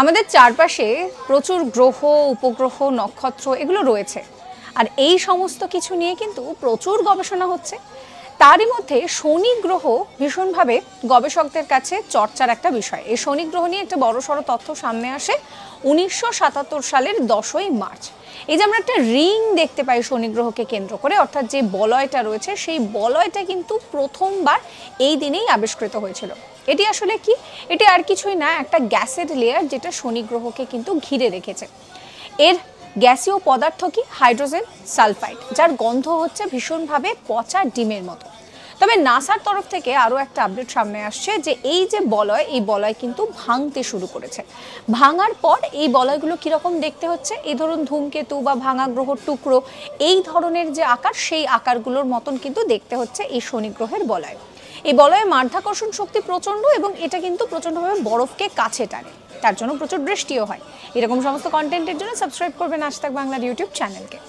আমাদের চারপাশে প্রচুর গ্রহ উপগ্রহ নক্ষত্র এগুলো রয়েছে আর এই সমস্ত কিছু নিয়ে কিন্তু প্রচুর গবেষণা হচ্ছে তারই মধ্যে শনি গ্রহ ভীষণভাবে গবেষকদের কাছে চর্চার একটা বিষয় এই শনি গ্রহ নিয়ে একটা বড়সড় তথ্য সামনে আসে উনিশশো সালের দশই মার্চ এই যে আমরা একটা রিং দেখতে পাই শনি গ্রহকে কেন্দ্র করে অর্থাৎ যে বলয়টা রয়েছে সেই বলয়টা কিন্তু প্রথমবার এই দিনেই আবিষ্কৃত হয়েছিল এটি আসলে কি এটি আর কিছুই না একটা গ্যাসের লেয়ার যেটা শনি গ্রহকে কিন্তু ঘিরে রেখেছে এর গ্যাসীয় পদার্থ কি হাইড্রোজেন সালফাইড যার গন্ধ হচ্ছে ভীষণভাবে পচা ডিমের মতো তবে নাসার তরফ থেকে আরও একটা আপডেট সামনে আসছে যে এই যে বলয় এই বলয় কিন্তু ভাঙতে শুরু করেছে ভাঙার পর এই বলয়গুলো কীরকম দেখতে হচ্ছে এই ধরুন ধূমকেতু বা ভাঙা গ্রহর টুকরো এই ধরনের যে আকার সেই আকারগুলোর মতন কিন্তু দেখতে হচ্ছে এই শনি গ্রহের বলয় এই বলয়ে মাধ্যাকর্ষণ শক্তি প্রচণ্ড এবং এটা কিন্তু প্রচণ্ডভাবে বরফকে কাছে টানে তার জন্য প্রচুর বৃষ্টিও হয় এরকম সমস্ত কন্টেন্টের জন্য সাবস্ক্রাইব করবেন আজ বাংলার ইউটিউব চ্যানেলকে